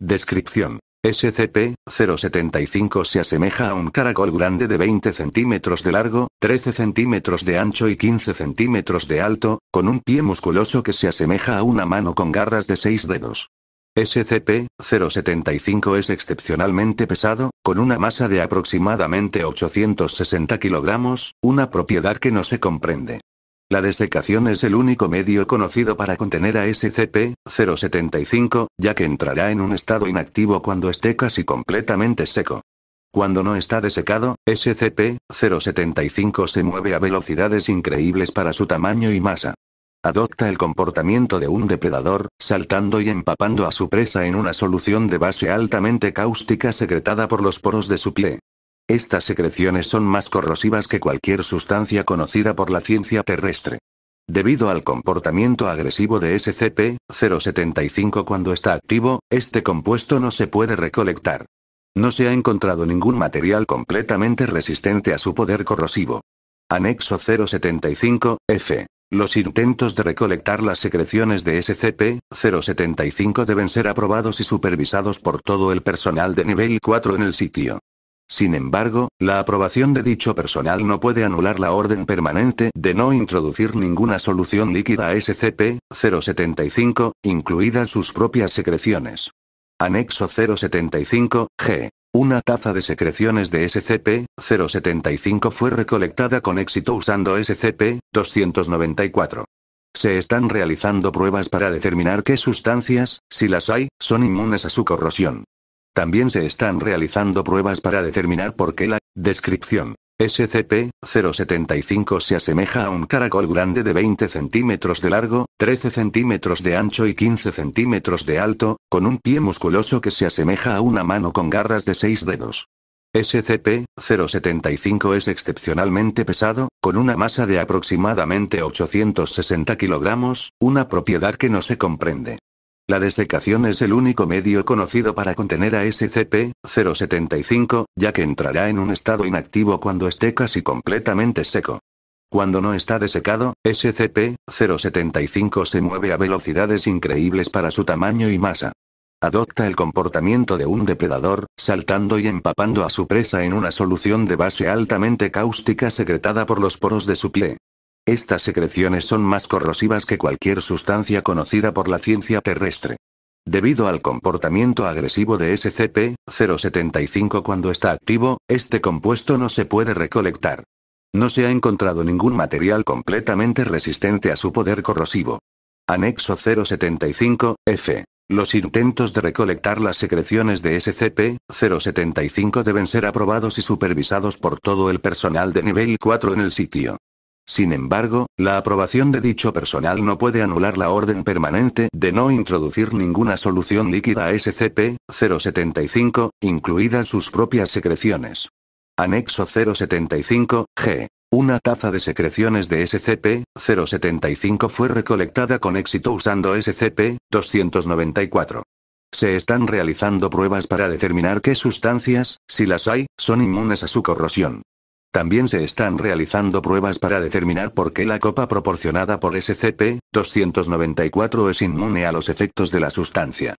Descripción. SCP-075 se asemeja a un caracol grande de 20 centímetros de largo, 13 centímetros de ancho y 15 centímetros de alto, con un pie musculoso que se asemeja a una mano con garras de 6 dedos. SCP-075 es excepcionalmente pesado, con una masa de aproximadamente 860 kilogramos, una propiedad que no se comprende. La desecación es el único medio conocido para contener a SCP-075, ya que entrará en un estado inactivo cuando esté casi completamente seco. Cuando no está desecado, SCP-075 se mueve a velocidades increíbles para su tamaño y masa. Adopta el comportamiento de un depredador, saltando y empapando a su presa en una solución de base altamente cáustica secretada por los poros de su piel. Estas secreciones son más corrosivas que cualquier sustancia conocida por la ciencia terrestre. Debido al comportamiento agresivo de SCP-075 cuando está activo, este compuesto no se puede recolectar. No se ha encontrado ningún material completamente resistente a su poder corrosivo. Anexo 075, F. Los intentos de recolectar las secreciones de SCP-075 deben ser aprobados y supervisados por todo el personal de nivel 4 en el sitio. Sin embargo, la aprobación de dicho personal no puede anular la orden permanente de no introducir ninguna solución líquida a SCP-075, incluidas sus propias secreciones. Anexo 075, G. Una taza de secreciones de SCP-075 fue recolectada con éxito usando SCP-294. Se están realizando pruebas para determinar qué sustancias, si las hay, son inmunes a su corrosión. También se están realizando pruebas para determinar por qué la descripción SCP-075 se asemeja a un caracol grande de 20 centímetros de largo, 13 centímetros de ancho y 15 centímetros de alto, con un pie musculoso que se asemeja a una mano con garras de 6 dedos. SCP-075 es excepcionalmente pesado, con una masa de aproximadamente 860 kilogramos, una propiedad que no se comprende. La desecación es el único medio conocido para contener a SCP-075, ya que entrará en un estado inactivo cuando esté casi completamente seco. Cuando no está desecado, SCP-075 se mueve a velocidades increíbles para su tamaño y masa. Adopta el comportamiento de un depredador, saltando y empapando a su presa en una solución de base altamente cáustica secretada por los poros de su pie. Estas secreciones son más corrosivas que cualquier sustancia conocida por la ciencia terrestre. Debido al comportamiento agresivo de SCP-075 cuando está activo, este compuesto no se puede recolectar. No se ha encontrado ningún material completamente resistente a su poder corrosivo. Anexo 075, F. Los intentos de recolectar las secreciones de SCP-075 deben ser aprobados y supervisados por todo el personal de nivel 4 en el sitio. Sin embargo, la aprobación de dicho personal no puede anular la orden permanente de no introducir ninguna solución líquida a SCP-075, incluidas sus propias secreciones. Anexo 075, G. Una taza de secreciones de SCP-075 fue recolectada con éxito usando SCP-294. Se están realizando pruebas para determinar qué sustancias, si las hay, son inmunes a su corrosión. También se están realizando pruebas para determinar por qué la copa proporcionada por SCP-294 es inmune a los efectos de la sustancia.